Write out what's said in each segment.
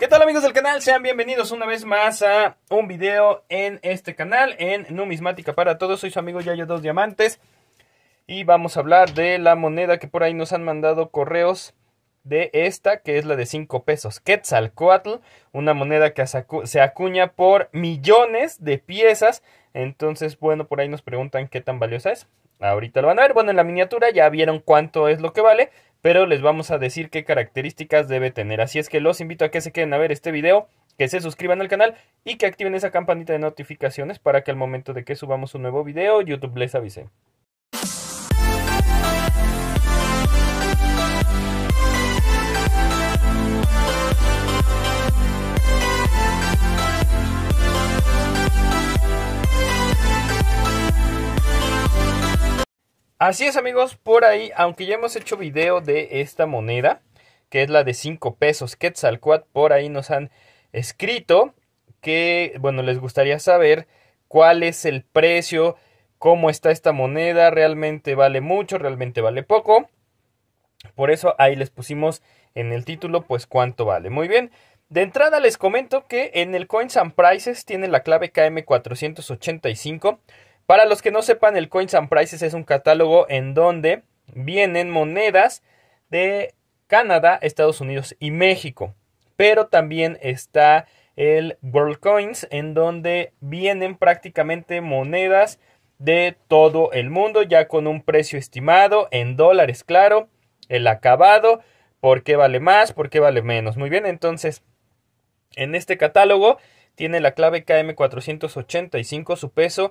¿Qué tal amigos del canal? Sean bienvenidos una vez más a un video en este canal, en Numismática para Todos. Soy su amigo Yayo Dos Diamantes y vamos a hablar de la moneda que por ahí nos han mandado correos de esta, que es la de 5 pesos, Quetzalcoatl, una moneda que se acuña por millones de piezas. Entonces, bueno, por ahí nos preguntan qué tan valiosa es. Ahorita lo van a ver. Bueno, en la miniatura ya vieron cuánto es lo que vale pero les vamos a decir qué características debe tener. Así es que los invito a que se queden a ver este video, que se suscriban al canal y que activen esa campanita de notificaciones para que al momento de que subamos un nuevo video YouTube les avise. Así es amigos, por ahí, aunque ya hemos hecho video de esta moneda, que es la de 5 pesos Quetzalcoatl, por ahí nos han escrito que, bueno, les gustaría saber cuál es el precio, cómo está esta moneda, realmente vale mucho, realmente vale poco. Por eso ahí les pusimos en el título, pues cuánto vale. Muy bien, de entrada les comento que en el Coins and Prices tiene la clave KM485. Para los que no sepan, el Coins and Prices es un catálogo en donde vienen monedas de Canadá, Estados Unidos y México. Pero también está el World Coins, en donde vienen prácticamente monedas de todo el mundo, ya con un precio estimado en dólares, claro, el acabado, por qué vale más, por qué vale menos. Muy bien, entonces, en este catálogo tiene la clave KM485, su peso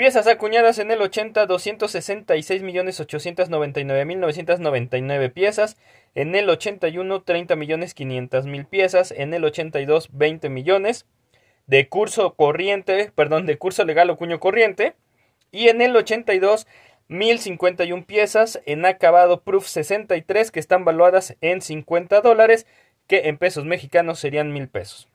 Piezas acuñadas en el 80, millones 266.899.999 piezas. En el 81, 30.500.000 piezas. En el 82, 20 millones. De curso corriente, perdón, de curso legal o cuño corriente. Y en el 82, 1.051 piezas. En acabado Proof 63, que están valuadas en 50 dólares, que en pesos mexicanos serían 1.000 pesos.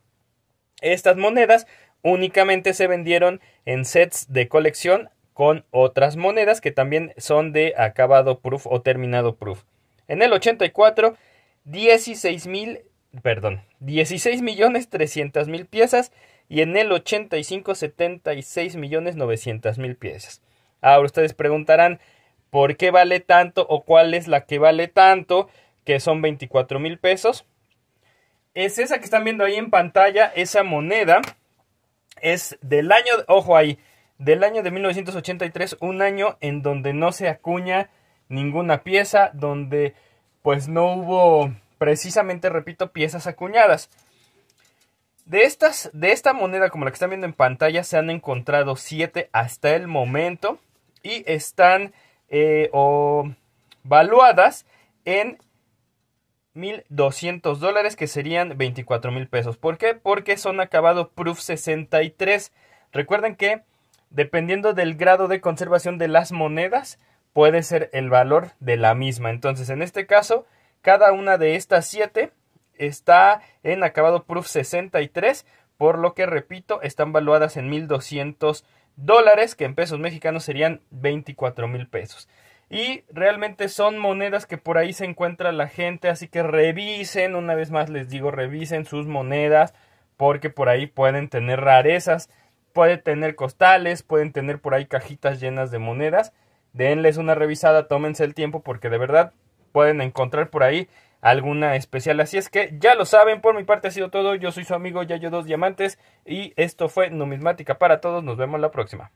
Estas monedas únicamente se vendieron en sets de colección con otras monedas que también son de acabado proof o terminado proof. En el 84, 16 mil, perdón, 16 millones mil piezas y en el 85, 76.900.000 millones mil piezas. Ahora ustedes preguntarán, ¿por qué vale tanto o cuál es la que vale tanto? Que son 24.000 mil pesos. Es esa que están viendo ahí en pantalla, esa moneda es del año, ojo ahí, del año de 1983, un año en donde no se acuña ninguna pieza, donde pues no hubo precisamente, repito, piezas acuñadas. De, estas, de esta moneda, como la que están viendo en pantalla, se han encontrado 7 hasta el momento y están eh, o, valuadas en 1.200 dólares, que serían 24 mil pesos. ¿Por qué? Porque son acabado Proof 63. Recuerden que dependiendo del grado de conservación de las monedas, puede ser el valor de la misma. Entonces, en este caso, cada una de estas 7 está en acabado Proof 63, por lo que, repito, están valuadas en 1.200 dólares, que en pesos mexicanos serían 24 mil pesos. Y realmente son monedas que por ahí se encuentra la gente, así que revisen, una vez más les digo, revisen sus monedas, porque por ahí pueden tener rarezas, pueden tener costales, pueden tener por ahí cajitas llenas de monedas. Denles una revisada, tómense el tiempo, porque de verdad pueden encontrar por ahí alguna especial. Así es que ya lo saben, por mi parte ha sido todo. Yo soy su amigo Yayo Dos Diamantes y esto fue Numismática para Todos. Nos vemos la próxima.